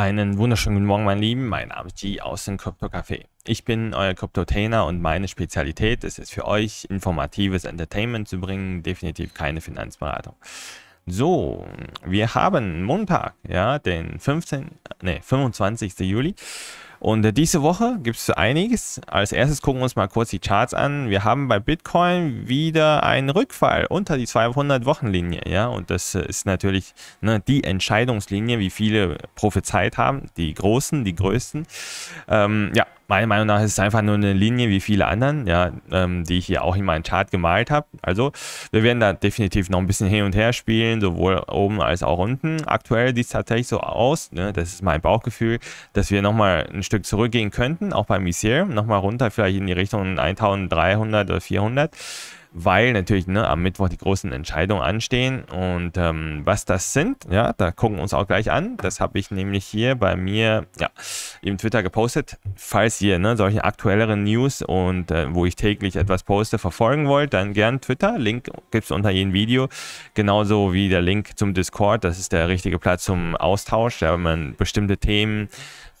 Einen wunderschönen guten Morgen, mein Lieben. Mein Name ist G aus dem Crypto Café. Ich bin euer Cryptotainer und meine Spezialität ist es für euch, informatives Entertainment zu bringen. Definitiv keine Finanzberatung. So, wir haben Montag, ja, den 15, nee, 25. Juli. Und äh, diese Woche gibt es einiges. Als erstes gucken wir uns mal kurz die Charts an. Wir haben bei Bitcoin wieder einen Rückfall unter die 200-Wochen-Linie. Ja? Und das äh, ist natürlich ne, die Entscheidungslinie, wie viele prophezeit haben, die Großen, die Größten. Ähm, ja, meiner Meinung nach ist es einfach nur eine Linie wie viele anderen, ja, ähm, die ich hier auch in meinem Chart gemalt habe. Also wir werden da definitiv noch ein bisschen hin und her spielen, sowohl oben als auch unten. Aktuell sieht es tatsächlich so aus, ne, das ist mein Bauchgefühl, dass wir nochmal ein Stück zurückgehen könnten, auch beim Ethereum, nochmal runter vielleicht in die Richtung 1300 oder 400 weil natürlich ne, am Mittwoch die großen Entscheidungen anstehen. Und ähm, was das sind, ja, da gucken wir uns auch gleich an. Das habe ich nämlich hier bei mir ja, im Twitter gepostet. Falls ihr ne, solche aktuelleren News und äh, wo ich täglich etwas poste, verfolgen wollt, dann gern Twitter. Link gibt es unter jedem Video. Genauso wie der Link zum Discord. Das ist der richtige Platz zum Austausch, wenn man bestimmte Themen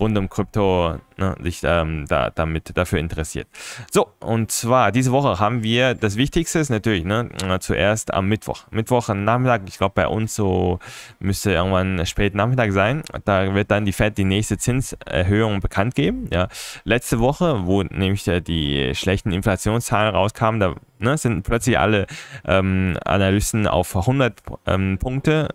rund um Krypto ne, sich ähm, da, damit dafür interessiert. So, und zwar diese Woche haben wir das Wichtigste ist natürlich, ne, zuerst am Mittwoch. Mittwoch Nachmittag, ich glaube bei uns so müsste irgendwann spät Nachmittag sein. Da wird dann die Fed die nächste Zinserhöhung bekannt geben. Ja. Letzte Woche, wo nämlich äh, die schlechten Inflationszahlen rauskamen, da Ne? Sind plötzlich alle ähm, Analysten auf 100 ähm, Punkte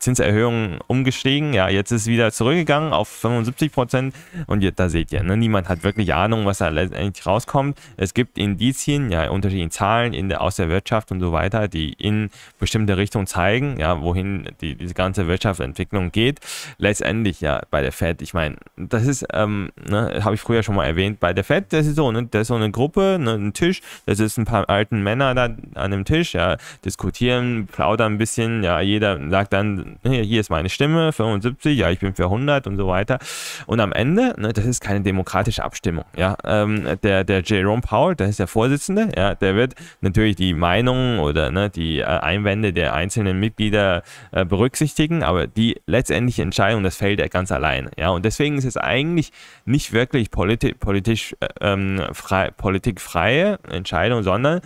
Zinserhöhungen umgestiegen. Ja, jetzt ist wieder zurückgegangen auf 75 Prozent. Und jetzt, da seht ihr, ne? niemand hat wirklich Ahnung, was da letztendlich rauskommt. Es gibt Indizien, ja, unterschiedliche Zahlen in der, aus der Wirtschaft und so weiter, die in bestimmte Richtungen zeigen, ja, wohin die, diese ganze Wirtschaftsentwicklung geht. Letztendlich, ja, bei der Fed, ich meine, das ist, ähm, ne, habe ich früher schon mal erwähnt, bei der Fed, das ist so, ne, das ist so eine Gruppe, ne, ein Tisch, das ist ein paar alten Männer da an dem Tisch, ja, diskutieren, plaudern ein bisschen, ja, jeder sagt dann, hier, ist meine Stimme, 75, ja, ich bin für 100 und so weiter. Und am Ende, ne, das ist keine demokratische Abstimmung, ja. Ähm, der, der Jerome Powell, der ist der Vorsitzende, ja, der wird natürlich die Meinungen oder ne, die äh, Einwände der einzelnen Mitglieder äh, berücksichtigen, aber die letztendliche Entscheidung, das fällt er ganz alleine, ja. Und deswegen ist es eigentlich nicht wirklich politi politisch äh, ähm, frei, politikfreie Entscheidung, sondern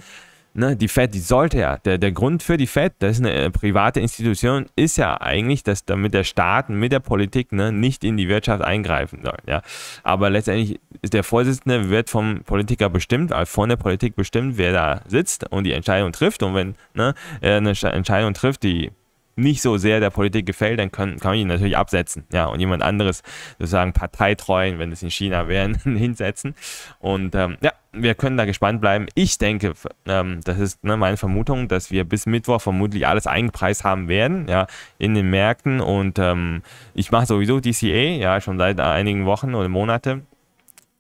ne, die Fed, die sollte ja, der, der Grund für die Fed, das ist eine äh, private Institution, ist ja eigentlich, dass damit der Staat mit der Politik ne, nicht in die Wirtschaft eingreifen soll. Ja. Aber letztendlich ist der Vorsitzende wird vom Politiker bestimmt, also von der Politik bestimmt, wer da sitzt und die Entscheidung trifft. Und wenn ne, äh, eine Entscheidung trifft, die nicht so sehr der Politik gefällt, dann kann, kann man ihn natürlich absetzen. Ja, und jemand anderes sozusagen parteitreuen, wenn es in China wären, hinsetzen. Und ähm, ja, wir können da gespannt bleiben. Ich denke, ähm, das ist ne, meine Vermutung, dass wir bis Mittwoch vermutlich alles eingepreist haben werden, ja, in den Märkten. Und ähm, ich mache sowieso DCA, ja, schon seit einigen Wochen oder Monaten.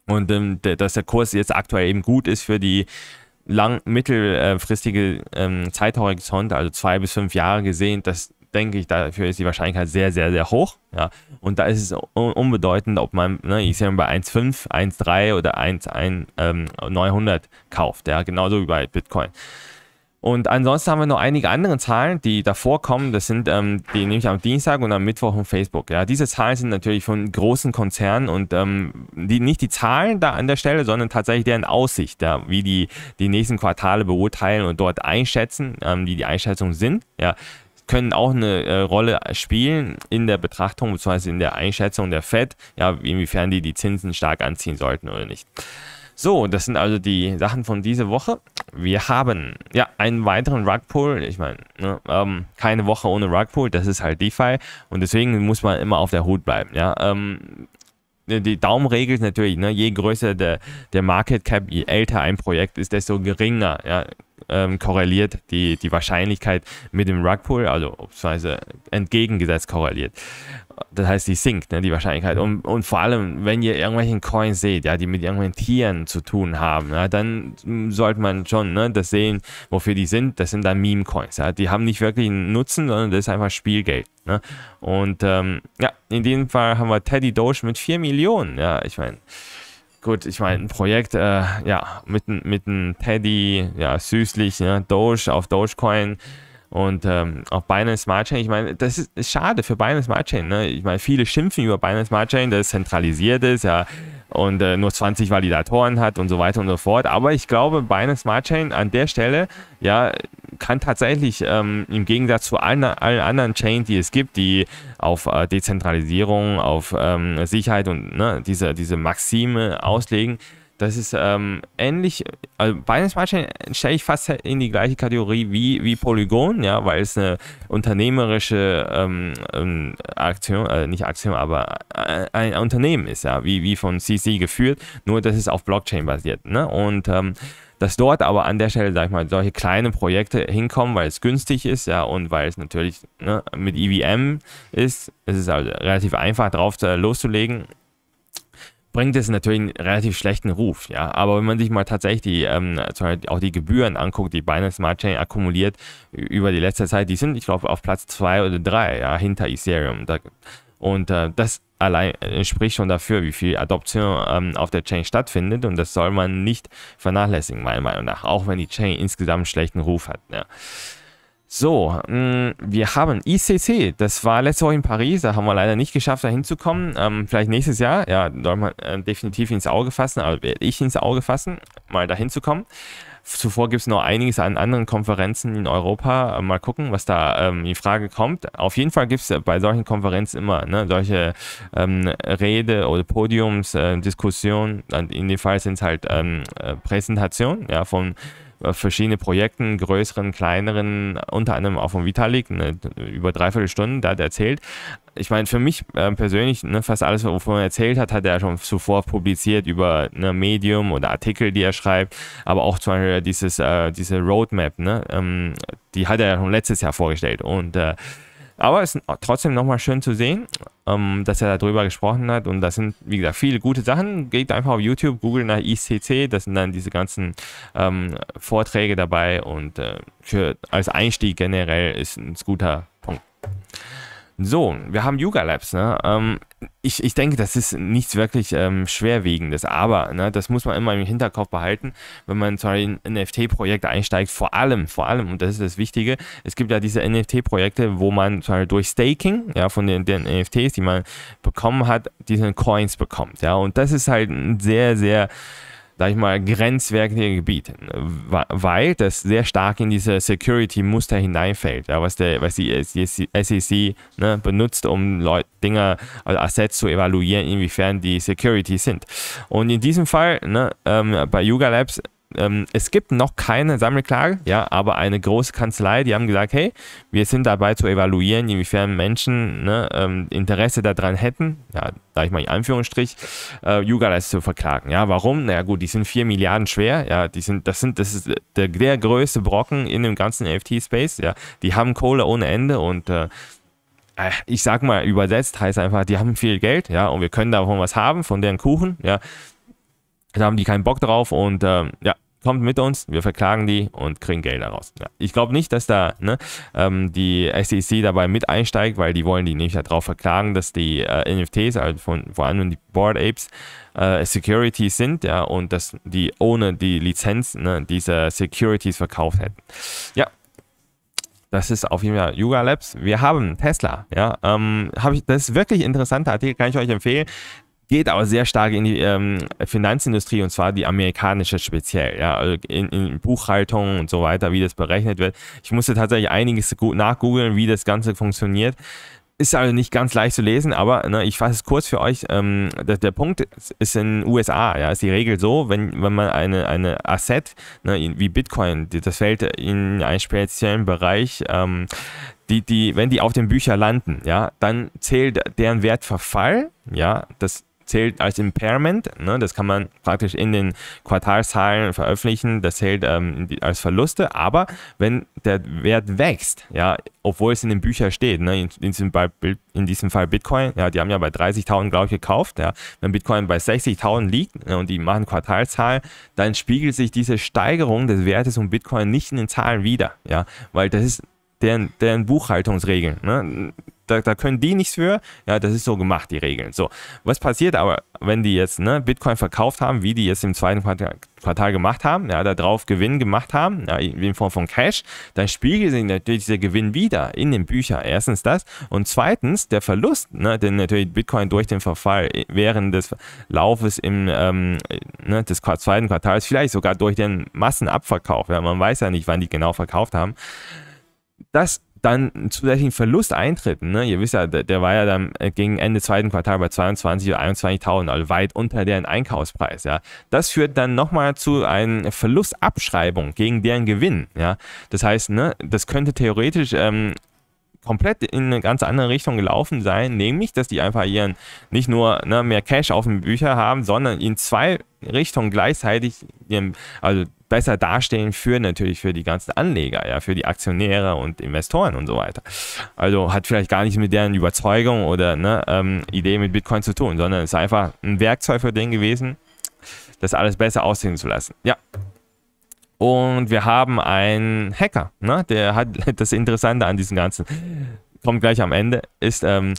Und ähm, dass der Kurs jetzt aktuell eben gut ist für die lang mittelfristige ähm, Zeithorizont, also zwei bis fünf Jahre gesehen, das denke ich, dafür ist die Wahrscheinlichkeit sehr, sehr, sehr hoch. Ja. Und da ist es un unbedeutend, ob man, ne, ich sage mal, bei 1,5, 1,3 oder 1,900 ähm, kauft. Ja. Genauso wie bei Bitcoin. Und ansonsten haben wir noch einige andere Zahlen, die davor kommen. Das sind ähm, die nämlich am Dienstag und am Mittwoch von Facebook. Ja, diese Zahlen sind natürlich von großen Konzernen und ähm, die, nicht die Zahlen da an der Stelle, sondern tatsächlich deren Aussicht, ja, wie die die nächsten Quartale beurteilen und dort einschätzen, ähm, wie die Einschätzungen sind. Ja, können auch eine äh, Rolle spielen in der Betrachtung bzw. in der Einschätzung der Fed, ja, inwiefern die die Zinsen stark anziehen sollten oder nicht. So, das sind also die Sachen von dieser Woche. Wir haben ja einen weiteren Rugpull. Ich meine, ne, ähm, keine Woche ohne Rugpull, das ist halt DeFi und deswegen muss man immer auf der Hut bleiben. Ja, ähm, die Daumenregel ist natürlich, ne, je größer der, der Market Cap, je älter ein Projekt ist, desto geringer ja, ähm, korreliert die, die Wahrscheinlichkeit mit dem Rugpull, also beziehungsweise entgegengesetzt korreliert. Das heißt, die sinkt, ne, die Wahrscheinlichkeit. Und, und vor allem, wenn ihr irgendwelchen Coins seht, ja, die mit irgendwelchen Tieren zu tun haben, ja, dann sollte man schon ne, das sehen, wofür die sind. Das sind dann Meme-Coins. Ja. Die haben nicht wirklich einen Nutzen, sondern das ist einfach Spielgeld. Ne? Und ähm, ja, in dem Fall haben wir Teddy Doge mit 4 Millionen. Ja, ich meine gut, ich meine, ein Projekt, äh, ja, mit, mit einem Teddy, ja, süßlich, ne, Doge auf Dogecoin und ähm, auf Binance Smart Chain. Ich meine, das ist, schade für Binance Smart Chain, ne? Ich meine, viele schimpfen über Binance Smart Chain, dass es zentralisiert ist, ja, und äh, nur 20 Validatoren hat und so weiter und so fort. Aber ich glaube, Binance Smart Chain an der Stelle ja kann tatsächlich ähm, im Gegensatz zu allen, allen, anderen Chains, die es gibt, die auf äh, Dezentralisierung, auf ähm, Sicherheit und ne, diese, diese Maxime auslegen, das ist ähm, ähnlich, also Binance Smart Chain stelle ich fast in die gleiche Kategorie wie, wie Polygon, ja, weil es eine unternehmerische ähm, ähm Aktion, äh, nicht Aktion, aber äh, ein Unternehmen ist, ja, wie, wie von CC geführt, nur dass es auf Blockchain basiert, ne? Und ähm, dass dort aber an der Stelle, sag ich mal, solche kleinen Projekte hinkommen, weil es günstig ist, ja, und weil es natürlich ne, mit EVM ist, es ist also relativ einfach drauf äh, loszulegen bringt es natürlich einen relativ schlechten Ruf, ja. Aber wenn man sich mal tatsächlich die, ähm, auch die Gebühren anguckt, die Binance Smart Chain akkumuliert über die letzte Zeit, die sind, ich glaube, auf Platz zwei oder drei, ja, hinter Ethereum. Da, und äh, das allein äh, spricht schon dafür, wie viel Adoption ähm, auf der Chain stattfindet und das soll man nicht vernachlässigen, meiner Meinung nach, auch wenn die Chain insgesamt einen schlechten Ruf hat. Ja. So, mh, ähm, wir haben ICC. Das war letzte Woche in Paris. Da haben wir leider nicht geschafft, da hinzukommen. Ähm, vielleicht nächstes Jahr. Ja, soll man äh, definitiv ins Auge fassen. Aber also werde ich ins Auge fassen, mal da hinzukommen. Zuvor gibt es noch einiges an anderen Konferenzen in Europa. Äh, mal gucken, was da ähm, in Frage kommt. Auf jeden Fall gibt es äh, bei solchen Konferenzen immer ne, solche ähm, Rede oder Podiumsdiskussionen. Äh, in dem Fall sind es halt ähm, äh, Präsentationen ja, von äh, verschiedene Projekten, größeren, kleineren, unter anderem auch von Vitalik, ne, über dreiviertel Stunden, da hat er erzählt. Ich meine, für mich äh, persönlich, ne, fast alles, wovon er erzählt hat, hat er schon zuvor publiziert über ne, Medium oder Artikel, die er schreibt, aber auch zum Beispiel dieses, äh, diese Roadmap, ne, ähm, die hat er ja schon letztes Jahr vorgestellt und äh, aber es ist trotzdem nochmal schön zu sehen, ähm, dass er darüber gesprochen hat. Und das sind, wie gesagt, viele gute Sachen. Geht einfach auf YouTube, Google nach ICC. Das sind dann diese ganzen ähm, Vorträge dabei. Und äh, für, als Einstieg generell ist ein guter so, wir haben Yuga Labs. Ne? Ähm, ich, ich denke, das ist nichts wirklich ähm, Schwerwiegendes, aber ne, das muss man immer im Hinterkopf behalten, wenn man zu einem NFT-Projekt einsteigt. Vor allem, vor allem, und das ist das Wichtige, es gibt ja diese NFT-Projekte, wo man zum Beispiel durch Staking ja, von den, den NFTs, die man bekommen hat, diese Coins bekommt. Ja? Und das ist halt ein sehr, sehr sag ich mal, grenzwertige Gebiet, weil das sehr stark in diese Security-Muster hineinfällt, ja, was, der, was die SEC ne, benutzt, um Leute, Dinge, also Assets zu evaluieren, inwiefern die Security sind. Und in diesem Fall, ne, ähm, bei Yuga Labs ähm, es gibt noch keine Sammelklage, ja, aber eine große Kanzlei, die haben gesagt, hey, wir sind dabei zu evaluieren, inwiefern Menschen ne, ähm, Interesse daran hätten, ja, da ich mal in Anführungsstrich, äh, Jugalas zu verklagen. Ja, warum? Naja gut, die sind 4 Milliarden schwer, ja, die sind, das sind, das ist der, der größte Brocken in dem ganzen NFT-Space, ja. Die haben Kohle ohne Ende und äh, äh, ich sag mal, übersetzt heißt einfach, die haben viel Geld, ja, und wir können davon was haben, von deren Kuchen, ja. Da haben die keinen Bock drauf und ähm, ja, kommt mit uns, wir verklagen die und kriegen Geld daraus. Ja, ich glaube nicht, dass da ne, ähm, die SEC dabei mit einsteigt, weil die wollen die nicht darauf verklagen, dass die äh, NFTs, also von, vor allem die Board Apes, äh, Securities sind ja, und dass die ohne die Lizenz ne, diese Securities verkauft hätten. Ja, das ist auf jeden Fall Yuga Labs. Wir haben Tesla. Ja, ähm, hab ich, das ist wirklich interessanter Artikel, kann ich euch empfehlen geht aber sehr stark in die ähm, Finanzindustrie und zwar die amerikanische speziell, ja, also in, in, Buchhaltung und so weiter, wie das berechnet wird. Ich musste tatsächlich einiges nachgoogeln, wie das Ganze funktioniert. Ist also nicht ganz leicht zu lesen, aber ne, ich fasse es kurz für euch. Ähm, der, der, Punkt ist, ist in den USA, ja, ist die Regel so, wenn, wenn man eine, eine Asset, ne, wie Bitcoin, das fällt in einen speziellen Bereich, ähm, die, die, wenn die auf den Büchern landen, ja, dann zählt deren Wertverfall, ja, das zählt als Impairment. Ne? Das kann man praktisch in den Quartalszahlen veröffentlichen. Das zählt ähm, als Verluste. Aber wenn der Wert wächst, ja, obwohl es in den Büchern steht, ne? in, in, diesem Fall, in, diesem Fall, Bitcoin, ja, die haben ja bei 30.000, glaube ich, gekauft. Ja? Wenn Bitcoin bei 60.000 liegt ne, und die machen Quartalszahlen, dann spiegelt sich diese Steigerung des Wertes um Bitcoin nicht in den Zahlen wieder. Ja? Weil das ist deren, deren Buchhaltungsregeln. Ne? da, da können die nichts für. Ja, das ist so gemacht, die Regeln. So, was passiert aber, wenn die jetzt ne, Bitcoin verkauft haben, wie die jetzt im zweiten Quartal, Quartal gemacht haben, ja, darauf Gewinn gemacht haben, ja, in Form von Cash, dann spiegelt sich natürlich dieser Gewinn wieder in den Büchern. Erstens das und zweitens der Verlust, ne, den natürlich Bitcoin durch den Verfall während des Laufes im, ähm, ne, des zweiten Quartals, vielleicht sogar durch den Massenabverkauf, ja, man weiß ja nicht, wann die genau verkauft haben, das dann einen zusätzlichen Verlust eintritt, ne? ihr wisst ja, der, der, war ja dann äh, gegen Ende zweiten Quartal bei 22 oder 21.000, also weit unter deren Einkaufspreis, ja. Das führt dann nochmal zu einer Verlustabschreibung gegen deren Gewinn, ja. Das heißt, ne, das könnte theoretisch ähm, komplett in eine ganz andere Richtung gelaufen sein, nämlich, dass die einfach ihren nicht nur ne, mehr Cash auf den Büchern haben, sondern in zwei Richtungen gleichzeitig, ihren, also besser dastehen für natürlich für die ganzen Anleger, ja, für die Aktionäre und Investoren und so weiter. Also hat vielleicht gar nichts mit deren Überzeugung oder ne, ähm, Idee mit Bitcoin zu tun, sondern es ist einfach ein Werkzeug für den gewesen, das alles besser aussehen zu lassen. Ja. Und wir haben einen Hacker, ne? der hat das Interessante an diesem Ganzen, kommt gleich am Ende, ist, ähm,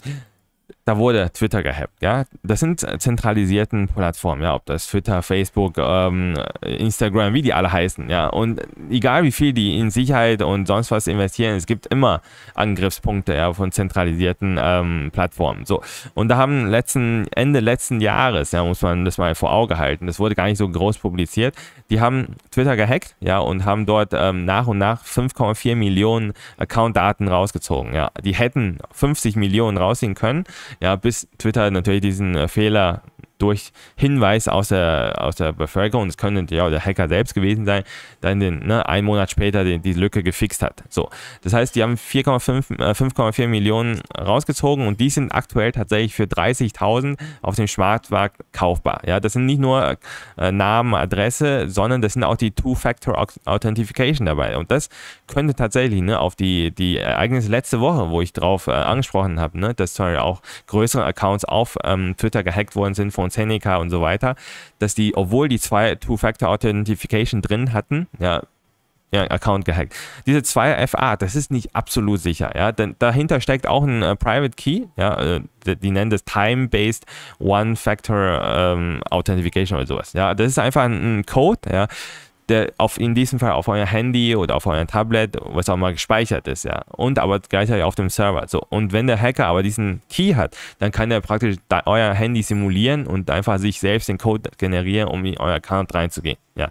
da wurde Twitter gehackt, ja. Das sind zentralisierten Plattformen, ja, ob das Twitter, Facebook, ähm, Instagram, wie die alle heißen, ja. Und egal wie viel die in Sicherheit und sonst was investieren, es gibt immer Angriffspunkte ja, von zentralisierten ähm, Plattformen. So. Und da haben letzten, Ende letzten Jahres, ja, muss man das mal vor Auge halten, das wurde gar nicht so groß publiziert. Die haben Twitter gehackt, ja, und haben dort ähm, nach und nach 5,4 Millionen Account-Daten rausgezogen, ja. Die hätten 50 Millionen rausziehen können ja, bis Twitter natürlich diesen äh, Fehler durch Hinweis aus der, aus der Bevölkerung, es könnte ja der Hacker selbst gewesen sein, dann den, ne, einen Monat später den, die Lücke gefixt hat. So, das heißt, die haben 5,4 äh, Millionen rausgezogen und die sind aktuell tatsächlich für 30.000 auf dem Schwarzmarkt kaufbar. Ja, das sind nicht nur äh, Namen, Adresse, sondern das sind auch die Two-Factor Authentification dabei. Und das könnte tatsächlich ne, auf die, die Ereignisse letzte Woche, wo ich drauf äh, angesprochen habe, ne, dass auch größere Accounts auf ähm, Twitter gehackt worden sind von und Seneca und so weiter, dass die, obwohl die zwei Two-Factor-Authentification drin hatten, ja, ja, Account gehackt. Diese 2FA, das ist nicht absolut sicher, ja, denn dahinter steckt auch ein äh, Private Key, ja, äh, die, die, nennen das Time-Based One-Factor ähm, Authentification oder sowas, ja, das ist einfach ein, ein Code, ja, der auf, in diesem Fall auf euer Handy oder auf euer Tablet, was auch immer gespeichert ist, ja. Und aber gleichzeitig auf dem Server. So. Und wenn der Hacker aber diesen Key hat, dann kann er praktisch euer Handy simulieren und einfach sich selbst den Code generieren, um in euer Account reinzugehen, ja.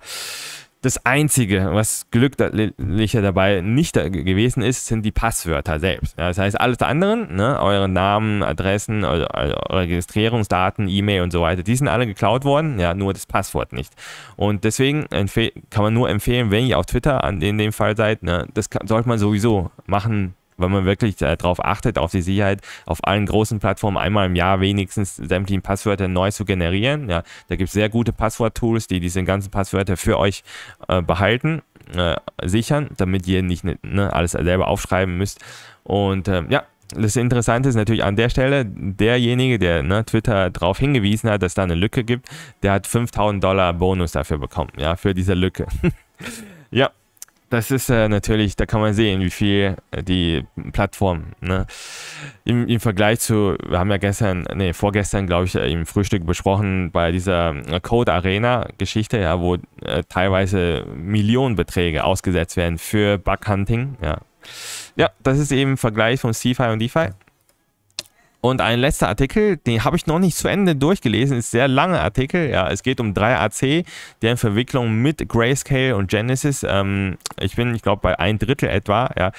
Das Einzige, was glücklicher dabei nicht gewesen ist, sind die Passwörter selbst. Ja, das heißt, alles andere, ne, eure Namen, Adressen, eure, eure Registrierungsdaten, E-Mail und so weiter, die sind alle geklaut worden, ja, nur das Passwort nicht. Und deswegen kann man nur empfehlen, wenn ihr auf Twitter in dem Fall seid, ne, das sollte man sowieso machen wenn man wirklich darauf achtet, auf die Sicherheit, auf allen großen Plattformen einmal im Jahr wenigstens sämtlichen Passwörter neu zu generieren. Ja, da gibt es sehr gute Passwort-Tools, die diese ganzen Passwörter für euch äh, behalten, äh, sichern, damit ihr nicht ne, ne alles selber aufschreiben müsst. Und äh, ja, das Interessante ist natürlich an der Stelle, derjenige, der ne, Twitter darauf hingewiesen hat, dass da eine Lücke gibt, der hat 5000 Dollar Bonus dafür bekommen, ja, für diese Lücke. ja, das ist äh, natürlich, da kann man sehen, wie viel äh, die Plattform, ne? Im, Im, Vergleich zu, wir haben ja gestern, nee, vorgestern, glaube ich, äh, im Frühstück besprochen, bei dieser äh, Code Arena Geschichte, ja, wo äh, teilweise Millionenbeträge ausgesetzt werden für Bug Hunting, ja. Ja, das ist eben Vergleich von CeFi und DeFi. Und ein letzter Artikel, den habe ich noch nicht zu Ende durchgelesen, ist ein sehr langer Artikel. Ja, es geht um 3AC, deren Verwicklung mit Grayscale und Genesis. Ähm, ich bin, ich glaube, bei ein Drittel etwa. Ja.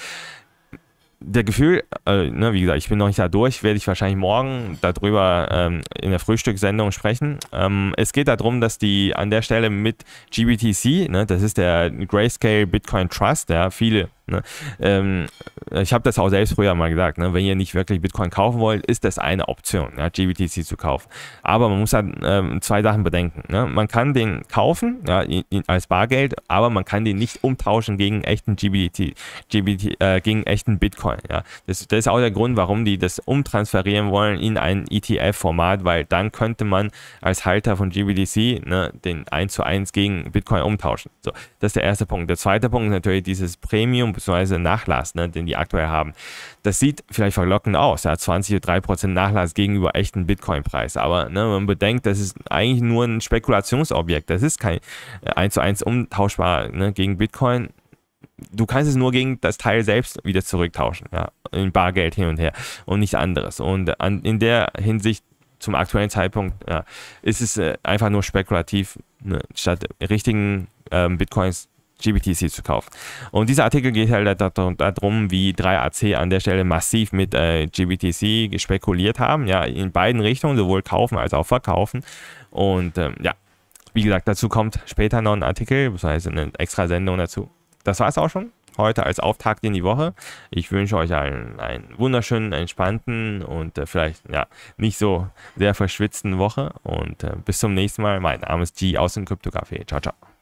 Der Gefühl, äh, ne, wie gesagt, ich bin noch nicht da durch, werde ich wahrscheinlich morgen darüber ähm, in der Frühstückssendung sprechen. Ähm, es geht darum, dass die an der Stelle mit GBTC, ne, das ist der Grayscale Bitcoin Trust, ja, viele Ne? Ähm, ich habe das auch selbst früher mal gesagt, ne? wenn ihr nicht wirklich Bitcoin kaufen wollt, ist das eine Option, ja, GBTC zu kaufen. Aber man muss halt ähm, zwei Sachen bedenken. Ne? Man kann den kaufen ja, in, in, als Bargeld, aber man kann den nicht umtauschen gegen echten GBT, GBT äh, gegen echten Bitcoin. Ja? Das, das, ist auch der Grund, warum die das umtransferieren wollen in ein ETF-Format, weil dann könnte man als Halter von GBTC ne, den 1 zu 1 gegen Bitcoin umtauschen. So, das ist der erste Punkt. Der zweite Punkt ist natürlich dieses Premium bzw. Nachlass, ne, den die aktuell haben. Das sieht vielleicht verlockend aus, ja, 20 oder 3% Nachlass gegenüber echten Bitcoin-Preis. Aber ne, man bedenkt, das ist eigentlich nur ein Spekulationsobjekt. Das ist kein 1 äh, zu 1 umtauschbar ne, gegen Bitcoin du kannst es nur gegen das Teil selbst wieder zurücktauschen, ja, in Bargeld hin und her und nichts anderes. Und an, in der Hinsicht zum aktuellen Zeitpunkt ja, ist es äh, einfach nur spekulativ, ne, statt richtigen ähm, Bitcoins GBTC zu kaufen. Und dieser Artikel geht halt darum, wie 3AC an der Stelle massiv mit äh, GBTC spekuliert haben, ja, in beiden Richtungen, sowohl kaufen als auch verkaufen. Und ähm, ja, wie gesagt, dazu kommt später noch ein Artikel, beziehungsweise eine extra Sendung dazu. Das war es auch schon. Heute als Auftakt in die Woche. Ich wünsche euch allen einen wunderschönen, entspannten und äh, vielleicht ja, nicht so sehr verschwitzten Woche. Und äh, bis zum nächsten Mal. Mein Name ist G aus dem Kryptocafé. Ciao, ciao.